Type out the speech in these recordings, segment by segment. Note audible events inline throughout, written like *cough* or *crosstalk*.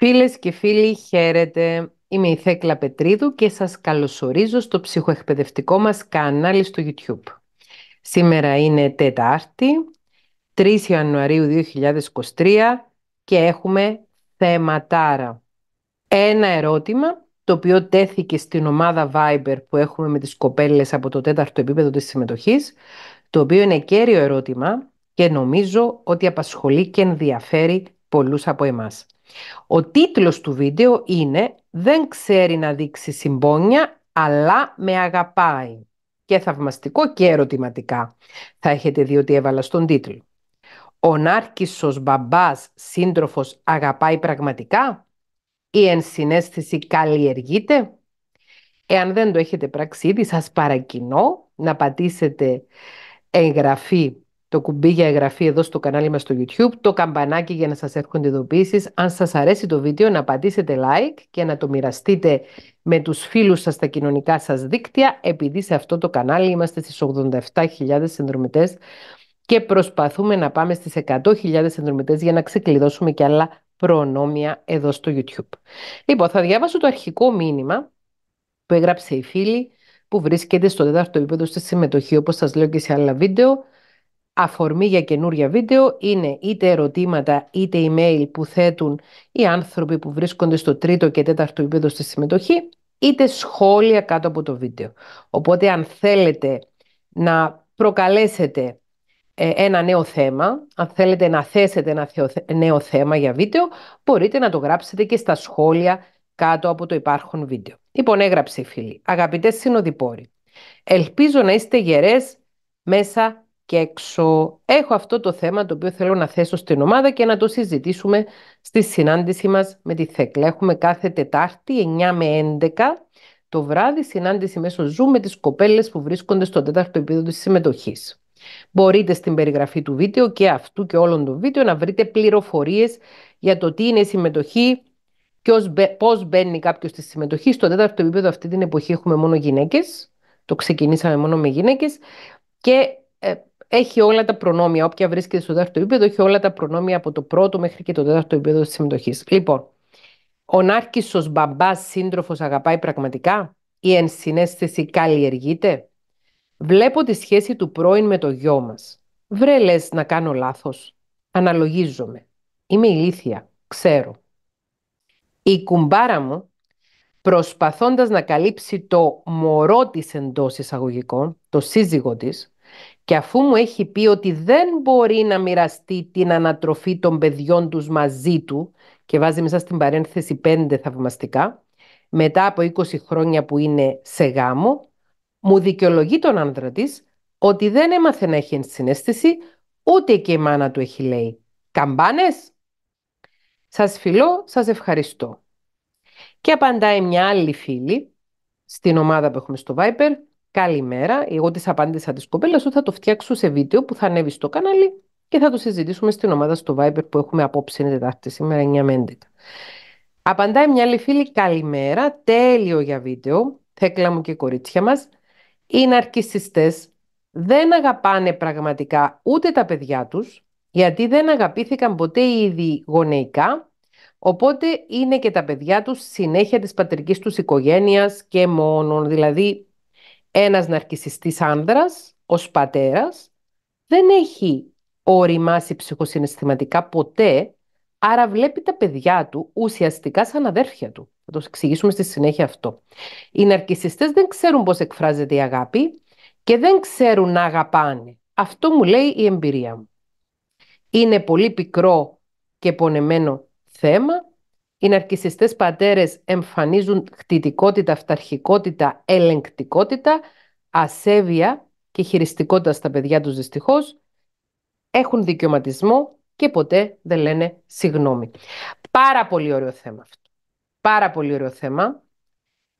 Φίλες και φίλοι, χαίρετε. Είμαι η Θέκλα Πετρίδου και σας καλωσορίζω στο ψυχοεκπαιδευτικό μας κανάλι στο YouTube. Σήμερα είναι Τετάρτη, 3 Ιανουαρίου 2023 και έχουμε θεματάρα. Ένα ερώτημα το οποίο τέθηκε στην ομάδα Viber που έχουμε με τις κοπέλες από το τέταρτο επίπεδο της συμμετοχής, το οποίο είναι κέριο ερώτημα και νομίζω ότι απασχολεί και ενδιαφέρει πολλούς από εμάς. Ο τίτλος του βίντεο είναι «Δεν ξέρει να δείξει συμπόνια, αλλά με αγαπάει». Και θαυμαστικό και ερωτηματικά θα έχετε δει ότι έβαλα στον τίτλο. Ο Νάρκισσος μπαμπάς σύντροφος αγαπάει πραγματικά? Η ενσυναίσθηση καλλιεργείται? Εάν δεν το έχετε πράξει ήδη, σας παρακινώ να πατήσετε εγγραφή το κουμπί για εγγραφή εδώ στο κανάλι μας στο YouTube, το καμπανάκι για να σας έρχονται ειδοποιήσεις. Αν σας αρέσει το βίντεο να πατήσετε like και να το μοιραστείτε με τους φίλους σας στα κοινωνικά σας δίκτυα, επειδή σε αυτό το κανάλι είμαστε στις 87.000 συνδρομητές και προσπαθούμε να πάμε στις 100.000 συνδρομητές για να ξεκλειδώσουμε και άλλα προνόμια εδώ στο YouTube. Λοιπόν, θα διάβασω το αρχικό μήνυμα που έγραψε η φίλη που βρίσκεται στο τέταρτο επίπεδο στη συμμετοχή, όπως σας λέω και σε άλλα βίντεο, αφορμή για καινούρια βίντεο είναι είτε ερωτήματα είτε email που θέτουν οι άνθρωποι που βρίσκονται στο τρίτο και τέταρτο επίπεδο στη συμμετοχή, είτε σχόλια κάτω από το βίντεο. Οπότε αν θέλετε να προκαλέσετε ε, ένα νέο θέμα, αν θέλετε να θέσετε ένα νέο θέμα για βίντεο, μπορείτε να το γράψετε και στα σχόλια κάτω από το υπάρχον βίντεο. Λοιπόν, έγραψε φίλη. αγαπητές συνοδοιπόροι, ελπίζω να είστε γερές μέσα και έξω. Έχω αυτό το θέμα το οποίο θέλω να θέσω στην ομάδα και να το συζητήσουμε στη συνάντησή μας με τη Θέκλα. Έχουμε κάθε Τετάρτη 9 με 11 το βράδυ συνάντηση μέσω Zoom με τις κοπέλες που βρίσκονται στο τέταρτο επίπεδο της συμμετοχής. Μπορείτε στην περιγραφή του βίντεο και αυτού και όλων των βίντεο να βρείτε πληροφορίες για το τι είναι η συμμετοχή, και πώς μπαίνει κάποιος στη συμμετοχή. Στο τέταρτο επίπεδο αυτή την εποχή έχουμε μόνο γυναίκες, το ξεκινήσαμε μόνο με γυναίκες και ε, έχει όλα τα προνόμια. Όποια βρίσκεται στο δεύτερο επίπεδο έχει όλα τα προνόμια από το πρώτο μέχρι και το τέταρτο επίπεδο της συμμετοχής. Λοιπόν, ο Νάρκησο μπαμπάς σύντροφος, αγαπάει πραγματικά ή ενσυναίσθηση καλλιεργείται. Βλέπω τη σχέση του πρώην με το γιο μας. Βρε λες να κάνω λάθος, Αναλογίζομαι. Είμαι ηλίθια. Ξέρω. Η κουμπάρα μου, προσπαθώντας να καλύψει το μωρό της εντός εισαγωγικών, το σύζυγο της, και αφού μου έχει πει ότι δεν μπορεί να μοιραστεί την ανατροφή των παιδιών τους μαζί του και βάζει μέσα στην παρένθεση πέντε θαυμαστικά, μετά από 20 χρόνια που είναι σε γάμο, μου δικαιολογεί τον άντρα της ότι δεν έμαθε να έχει ενσυναίσθηση, ούτε και η μάνα του έχει λέει. Καμπάνες! Σας φιλώ, σας ευχαριστώ. Και απαντάει μια άλλη φίλη στην ομάδα που έχουμε στο Viper, Καλημέρα, εγώ τη απάντησα της κοπέλας σου, θα το φτιάξω σε βίντεο που θα ανέβει στο κανάλι και θα το συζητήσουμε στην ομάδα στο Viber που έχουμε απόψε είναι Τετάρτη σήμερα 9 με 11. Απαντάει μια άλλη φίλη, καλημέρα, τέλειο για βίντεο, θέκλα μου και κορίτσια μας. Οι ναρκισιστές δεν αγαπάνε πραγματικά ούτε τα παιδιά τους, γιατί δεν αγαπήθηκαν ποτέ ήδη γονεϊκά, οπότε είναι και τα παιδιά τους συνέχεια της πατρικής τους οικογένειας και μόνον, δηλαδή ένας ναρκισιστής άνδρας ως πατέρας δεν έχει οριμάσει ψυχοσυναισθηματικά ποτέ, άρα βλέπει τα παιδιά του ουσιαστικά σαν αδέρφια του. Θα το εξηγήσουμε στη συνέχεια αυτό. Οι ναρκισιστές δεν ξέρουν πώς εκφράζεται η αγάπη και δεν ξέρουν να αγαπάνε. Αυτό μου λέει η εμπειρία μου. Είναι πολύ πικρό και πονεμένο θέμα οι ναρκισιστές πατέρες εμφανίζουν χτητικότητα, αυταρχικότητα, ελεγκτικότητα, ασέβεια και χειριστικότητα στα παιδιά τους δυστυχώς, έχουν δικαιωματισμό και ποτέ δεν λένε συγγνώμη. Πάρα πολύ ωραίο θέμα αυτό. Πάρα πολύ ωραίο θέμα.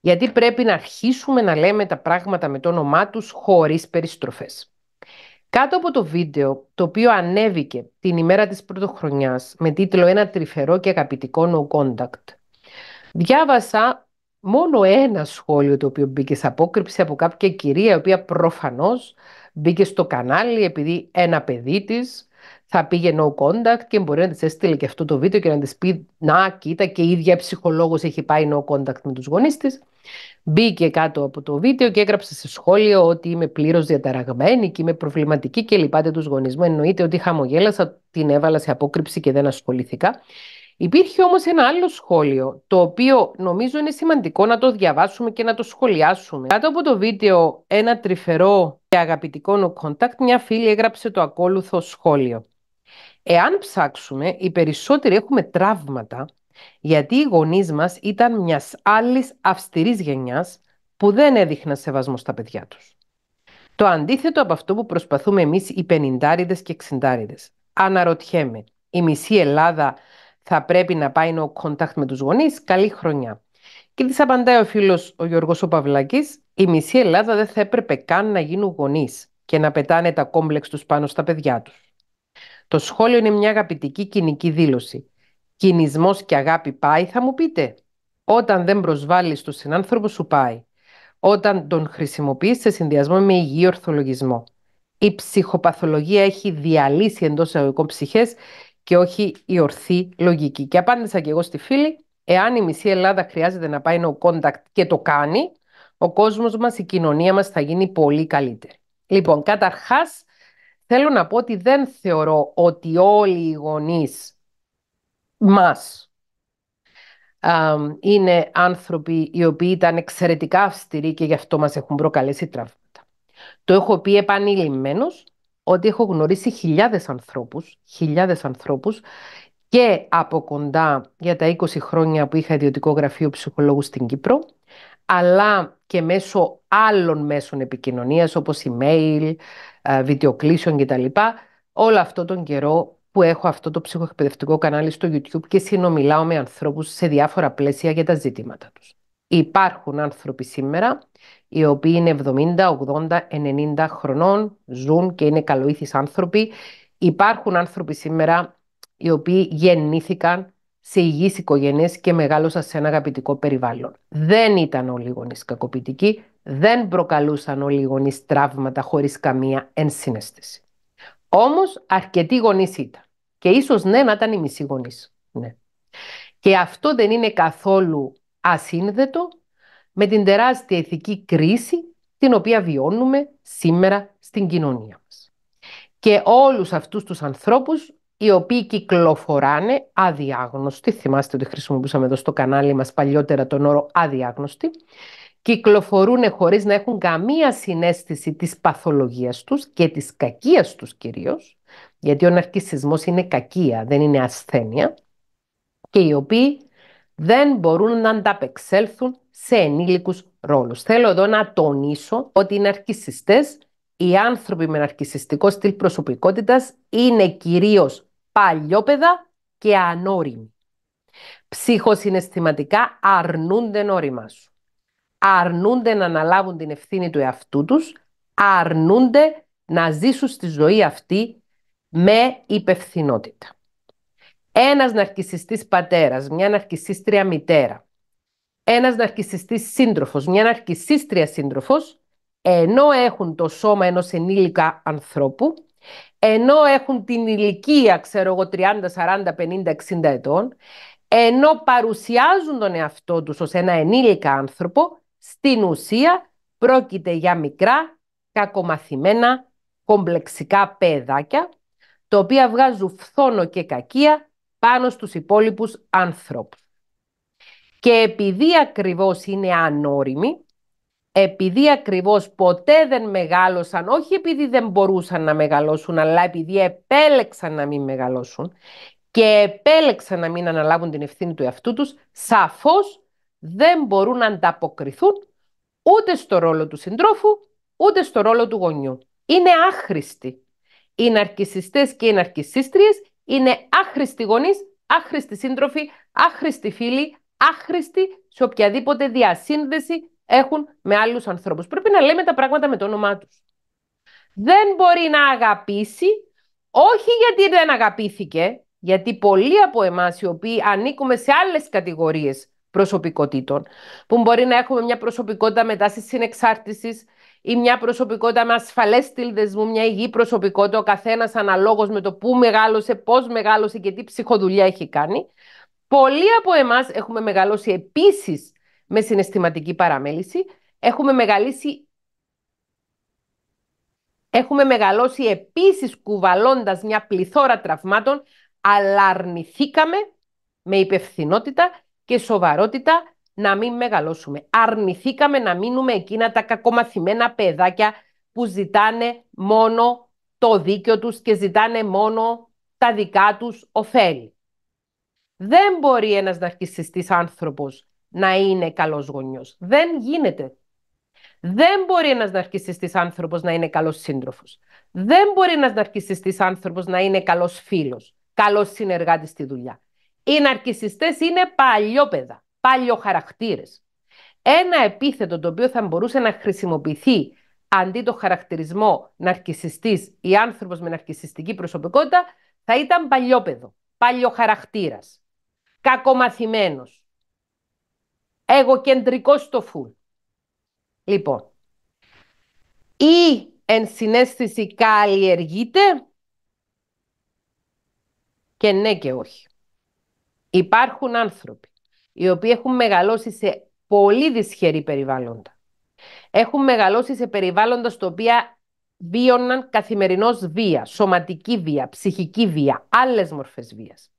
Γιατί πρέπει να αρχίσουμε να λέμε τα πράγματα με το όνομά τους χωρίς περιστροφές. Κάτω από το βίντεο, το οποίο ανέβηκε την ημέρα της πρωτοχρονιάς με τίτλο «Ένα τρυφερό και αγαπητικό no contact», διάβασα μόνο ένα σχόλιο το οποίο μπήκε σε απόκρυψη από κάποια κυρία, η οποία προφανώς μπήκε στο κανάλι επειδή ένα παιδί της θα πήγε no contact και μπορεί να της έστειλε και αυτό το βίντεο και να της πει «Να, κοίτα, και η ίδια ψυχολόγος έχει πάει no contact με τους γονείς της». Μπήκε κάτω από το βίντεο και έγραψε σε σχόλιο ότι είμαι πλήρως διαταραγμένη και είμαι προβληματική και λυπάται τους γονείς μου. Εννοείται ότι χαμογέλασα, την έβαλα σε απόκρυψη και δεν ασχολήθηκα. Υπήρχε όμως ένα άλλο σχόλιο, το οποίο νομίζω είναι σημαντικό να το διαβάσουμε και να το σχολιάσουμε. Κάτω από το βίντεο «Ένα τρυφερό και αγαπητικό no contact» μια φίλη έγραψε το ακόλουθο σχόλιο. Εάν ψάξουμε, οι περισσότεροι έχουμε τραύματα γιατί οι γονείς μας ήταν μιας άλλης αυστηρής γενιάς που δεν έδειχναν σεβασμό στα παιδιά τους. Το αντίθετο από αυτό που προσπαθούμε εμείς οι πενηντάριδε και εξεντάριδε. Αναρωτιέμαι, η μισή Ελλάδα θα πρέπει να πάει no contact με τους γονείς. Καλή χρονιά. Και της απαντάει ο φίλος ο Γιώργος ο Παυλάκης, η μισή Ελλάδα δεν θα έπρεπε καν να γίνουν γονείς και να πετάνε τα κόμπλεξ τους πάνω στα παιδιά τους. Το σχόλιο είναι μια αγαπητική κοινική δήλωση κινησμός και αγάπη πάει, θα μου πείτε. Όταν δεν προσβάλλεις τον συνάνθρωπο σου πάει. Όταν τον χρησιμοποιείς σε συνδυασμό με υγιή ορθολογισμό. Η ψυχοπαθολογία έχει διαλύσει εντός εγωικών ψυχές και όχι η ορθή λογική. Και απάντησα και εγώ στη φίλη, εάν η μισή Ελλάδα χρειάζεται να πάει no contact και το κάνει, ο κόσμος μας, η κοινωνία μας θα γίνει πολύ καλύτερη. Λοιπόν, καταρχάς θέλω να πω ότι δεν θεωρώ ότι όλοι οι γονείς μας. Είναι άνθρωποι οι οποίοι ήταν εξαιρετικά αυστηροί και γι' αυτό μας έχουν προκαλέσει τραύματα. Το έχω πει επανειλημμένος ότι έχω γνωρίσει χιλιάδες ανθρώπους, χιλιάδες ανθρώπους και από κοντά για τα 20 χρόνια που είχα ιδιωτικό γραφείο ψυχολόγου στην Κύπρο, αλλά και μέσω άλλων μέσων επικοινωνίας όπως email, ε, βιντεοκλήσεων κτλ. Όλο αυτό τον καιρό που έχω αυτό το ψυχοεκπαιδευτικό κανάλι στο YouTube και συνομιλάω με ανθρώπους σε διάφορα πλαίσια για τα ζητήματα τους. Υπάρχουν άνθρωποι σήμερα οι οποίοι είναι 70, 80, 90 χρονών, ζουν και είναι καλοήθεις άνθρωποι. Υπάρχουν άνθρωποι σήμερα οι οποίοι γεννήθηκαν σε υγιείς οικογένειες και μεγάλωσαν σε ένα αγαπητικό περιβάλλον. Δεν ήταν όλοι οι γονείς κακοποιητικοί, δεν προκαλούσαν όλοι οι τραύματα χωρίς καμία ενσυναίσθηση. Όμως αρκετοί γονείς ήταν. Και ίσως ναι να ήταν οι μισή γονείς. Ναι. Και αυτό δεν είναι καθόλου ασύνδετο με την τεράστια ηθική κρίση την οποία βιώνουμε σήμερα στην κοινωνία μας. Και όλους αυτούς τους ανθρώπους οι οποίοι κυκλοφοράνε αδιάγνωστοι, θυμάστε ότι χρησιμοποιούσαμε εδώ στο κανάλι μας παλιότερα τον όρο αδιάγνωστοι, κυκλοφορούν χωρίς να έχουν καμία συνέστηση της παθολογίας τους και της κακίας τους κυρίως, γιατί ο ναρκισισμός είναι κακία, δεν είναι ασθένεια και οι οποίοι δεν μπορούν να ανταπεξέλθουν σε ενήλικους ρόλους. Θέλω εδώ να τονίσω ότι οι ναρκισιστές, οι άνθρωποι με ναρκισιστικό στυλ προσωπικότητας είναι κυρίως παλιόπαιδα και ανώριμοι. Ψυχοσυναισθηματικά αρνούνται νόριμά σου. Αρνούνται να αναλάβουν την ευθύνη του εαυτού τους, αρνούνται να ζήσουν στη ζωή αυτή με υπευθυνότητα. Ένας ναρκισιστής πατέρας, μια ναρκισίστρια μητέρα, ένας ναρκισιστής σύντροφος, μια ναρκισίστρια σύντροφος, ενώ έχουν το σώμα ενός ενήλικα ανθρώπου, ενώ έχουν την ηλικία, ξέρω εγώ, 30, 40, 50, 60 ετών, ενώ παρουσιάζουν τον εαυτό τους ως ένα ενήλικα άνθρωπο, στην ουσία πρόκειται για μικρά, κακομαθημένα, κομπλεξικά παιδάκια, τα οποία βγάζουν φθόνο και κακία πάνω στους υπόλοιπους άνθρωπους. Και επειδή ακριβώς είναι ανώριμοι, επειδή ακριβώς ποτέ δεν μεγάλωσαν, όχι επειδή δεν μπορούσαν να μεγαλώσουν, αλλά επειδή επέλεξαν να μην μεγαλώσουν και επέλεξαν να μην αναλάβουν την ευθύνη του εαυτού τους, σαφώς δεν μπορούν να ανταποκριθούν ούτε στο ρόλο του συντρόφου, ούτε στο ρόλο του γονιού. Είναι άχρηστοι οι ναρκισιστές και οι ναρκισίστριες είναι άχρηστοι γονείς, άχρηστοι σύντροφοι, άχρηστοι φίλοι, άχρηστοι σε οποιαδήποτε διασύνδεση έχουν με άλλους ανθρώπους. Πρέπει να λέμε τα πράγματα με το όνομά τους. Δεν μπορεί να αγαπήσει, όχι γιατί δεν αγαπήθηκε, γιατί πολλοί από εμάς οι οποίοι ανήκουμε σε άλλες κατηγορίες προσωπικότητων, που μπορεί να έχουμε μια προσωπικότητα μετάση συνεξάρτησης, ή μια προσωπικότητα με ασφαλές στυλ μου, μια υγιή προσωπικότητα, ο καθένας αναλόγως με το πού μεγάλωσε, πώς μεγάλωσε και τι ψυχοδουλειά έχει κάνει. Πολλοί από εμάς έχουμε μεγαλώσει επίσης με συναισθηματική παραμέληση. Έχουμε μεγαλώσει Έχουμε μεγαλώσει επίσης κουβαλώντας μια πληθώρα τραυμάτων, αλλά αρνηθήκαμε με υπευθυνότητα και σοβαρότητα να μην μεγαλώσουμε. Αρνηθήκαμε να μείνουμε εκείνα τα κακομαθημένα παιδάκια που ζητάνε μόνο το δίκιο τους και ζητάνε μόνο τα δικά τους ωφέλη. Δεν μπορεί ένας ναρκισιστής άνθρωπος να είναι καλός γονιός. Δεν γίνεται. Δεν μπορεί ένας ναρκισιστής άνθρωπος να είναι καλός σύντροφος. Δεν μπορεί ένας ναρκισιστής άνθρωπος να είναι καλός φίλος, καλός συνεργάτης στη δουλειά. Οι ναρκισιστές είναι παλιόπαιδα παλιοχαρακτήρες. Ένα επίθετο το οποίο θα μπορούσε να χρησιμοποιηθεί αντί το χαρακτηρισμό ναρκισιστής ή άνθρωπος με ναρκισιστική προσωπικότητα, θα ήταν παλιόπαιδο, παλιοχαρακτήρας, κακομαθημένος, εγωκεντρικός στο φουλ. Λοιπόν, η ενσυναίσθηση καλλιεργείται και ναι και όχι. Υπάρχουν άνθρωποι οι οποίοι έχουν μεγαλώσει σε πολύ δυσχερή περιβάλλοντα. Έχουν μεγαλώσει σε περιβάλλοντα στο οποία βίωναν καθημερινώς βία, σωματική βία, ψυχική βία, άλλες μορφές βίας.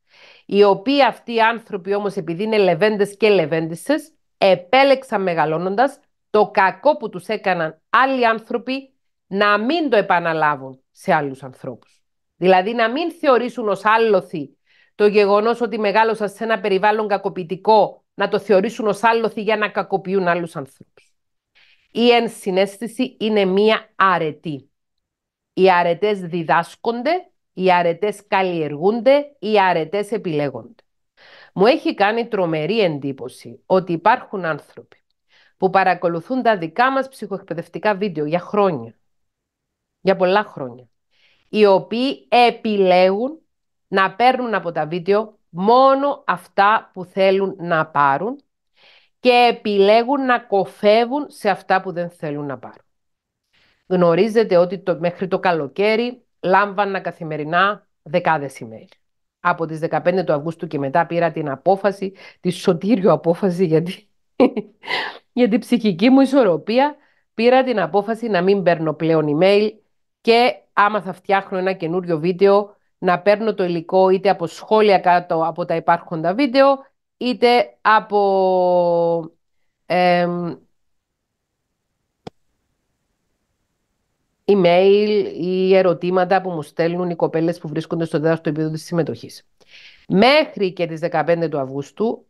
Οι οποίοι αυτοί οι άνθρωποι όμως επειδή είναι λεβέντες και λεβέντισες, επέλεξαν μεγαλώνοντας το κακό που τους έκαναν άλλοι άνθρωποι να μην το επαναλάβουν σε άλλους ανθρώπους. Δηλαδή να μην θεωρήσουν ως άλλοθοι, το γεγονός ότι μεγάλωσα σε ένα περιβάλλον κακοποιητικό να το θεωρήσουν ως άλοθη για να κακοποιούν άλλους ανθρώπους. Η ενσυναίσθηση είναι μία αρετή. Οι αρετές διδάσκονται, οι αρετές καλλιεργούνται, οι αρετές επιλέγονται. Μου έχει κάνει τρομερή εντύπωση ότι υπάρχουν άνθρωποι που παρακολουθούν τα δικά μας ψυχοεκπαιδευτικά βίντεο για χρόνια, για πολλά χρόνια, οι οποίοι επιλέγουν να παίρνουν από τα βίντεο μόνο αυτά που θέλουν να πάρουν και επιλέγουν να κοφεύουν σε αυτά που δεν θέλουν να πάρουν. Γνωρίζετε ότι το, μέχρι το καλοκαίρι λάμβανα καθημερινά δεκάδες email. Από τις 15 του Αυγούστου και μετά πήρα την απόφαση, τη σωτήριο απόφαση γιατί, *laughs* για την ψυχική μου ισορροπία, πήρα την απόφαση να μην παίρνω πλέον email και άμα θα φτιάχνω ένα καινούριο βίντεο να παίρνω το υλικό είτε από σχόλια κάτω από τα υπάρχοντα βίντεο, είτε από... email ή ερωτήματα που μου στέλνουν οι κοπέλες που βρίσκονται στο δεύτερο επίπεδο της συμμετοχής. Μέχρι και τις 15 του Αυγούστου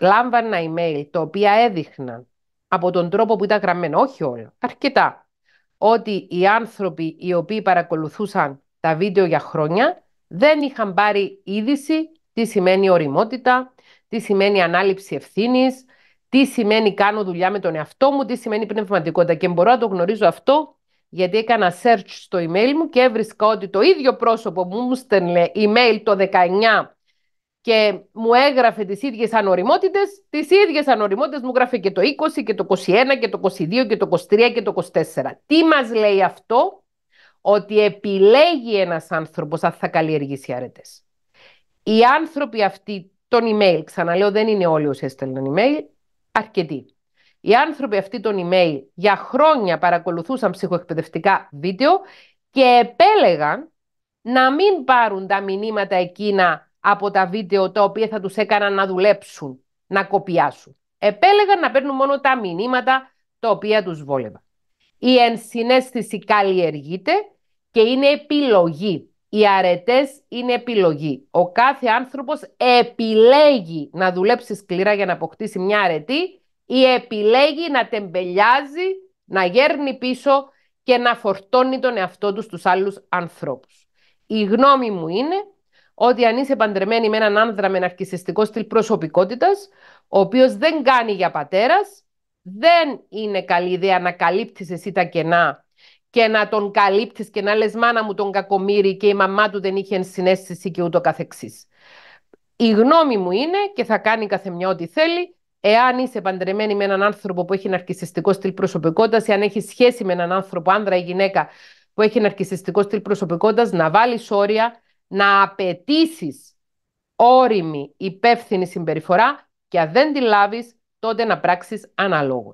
λάμβανα email τα οποία έδειχναν από τον τρόπο που ήταν γραμμένο, όχι όλα, αρκετά, ότι οι άνθρωποι οι οποίοι παρακολουθούσαν τα βίντεο για χρόνια δεν είχαν πάρει είδηση τι σημαίνει οριμότητα, τι σημαίνει ανάληψη ευθύνης, τι σημαίνει κάνω δουλειά με τον εαυτό μου, τι σημαίνει πνευματικότητα. Και μπορώ να το γνωρίζω αυτό γιατί έκανα search στο email μου και έβρισκα ότι το ίδιο πρόσωπο μου μου στέλνε email το 19 και μου έγραφε τις ίδιες ανοριμότητες, τις ίδιες ανοριμότητες μου γράφε και το 20 και το 21 και το 22 και το 23 και το 24. Τι μας λέει αυτό, ότι επιλέγει ένας άνθρωπος αν θα καλλιεργήσει αρετές. Οι άνθρωποι αυτοί των email, ξαναλέω δεν είναι όλοι όσοι έστελναν email, αρκετοί. Οι άνθρωποι αυτοί των email για χρόνια παρακολουθούσαν ψυχοεκπαιδευτικά βίντεο και επέλεγαν να μην πάρουν τα μηνύματα εκείνα από τα βίντεο τα οποία θα τους έκαναν να δουλέψουν, να κοπιάσουν. Επέλεγαν να παίρνουν μόνο τα μηνύματα τα οποία τους βόλευαν. Η ενσυναίσθηση καλλιεργείται και είναι επιλογή. Οι αρετές είναι επιλογή. Ο κάθε άνθρωπος επιλέγει να δουλέψει σκληρά για να αποκτήσει μια αρετή ή επιλέγει να τεμπελιάζει, να γέρνει πίσω και να φορτώνει τον εαυτό του στους άλλους ανθρώπους. Η γνώμη μου είναι ότι αν είσαι παντρεμένη με έναν άνδρα με ναρκισιστικό στυλ προσωπικότητας, ο οποίος δεν κάνει για πατέρας, δεν είναι καλή ιδέα να καλύπτεις εσύ τα κενά και να τον καλύπτεις και να λες μάνα μου τον κακομύρι και η μαμά του δεν είχε ενσυναίσθηση και ούτω καθεξής. Η γνώμη μου είναι και θα κάνει κάθε μια ό,τι θέλει. Εάν είσαι παντρεμένη με έναν άνθρωπο που έχει ναρκιστικό στυλ προσωπικότητας, αν έχεις σχέση με έναν άνθρωπο, άνδρα ή γυναίκα, που έχει ναρκιστικό στυλ προσωπικότητας, να βάλεις όρια, να απαιτήσεις όρημη υπεύθυνη συμπεριφορά και αν δεν τη λάβεις, τότε να πράξεις αναλόγως.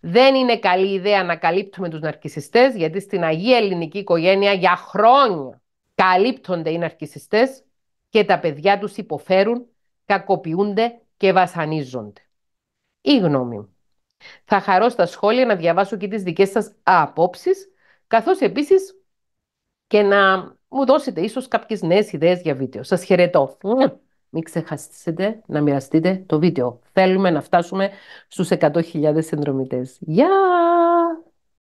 Δεν είναι καλή ιδέα να καλύπτουμε τους ναρκισιστές, γιατί στην Αγία Ελληνική Οικογένεια για χρόνια καλύπτονται οι ναρκισιστές και τα παιδιά τους υποφέρουν, κακοποιούνται και βασανίζονται. Η γνώμη μου. Θα χαρώ στα σχόλια να διαβάσω και τις δικές σας απόψεις, καθώς επίσης και να μου δώσετε ίσως κάποιες νέες ιδέες για βίντεο. Σας χαιρετώ. Μην ξεχαστήσετε να μοιραστείτε το βίντεο. Θέλουμε να φτάσουμε στους 100.000 συνδρομητές. Γεια!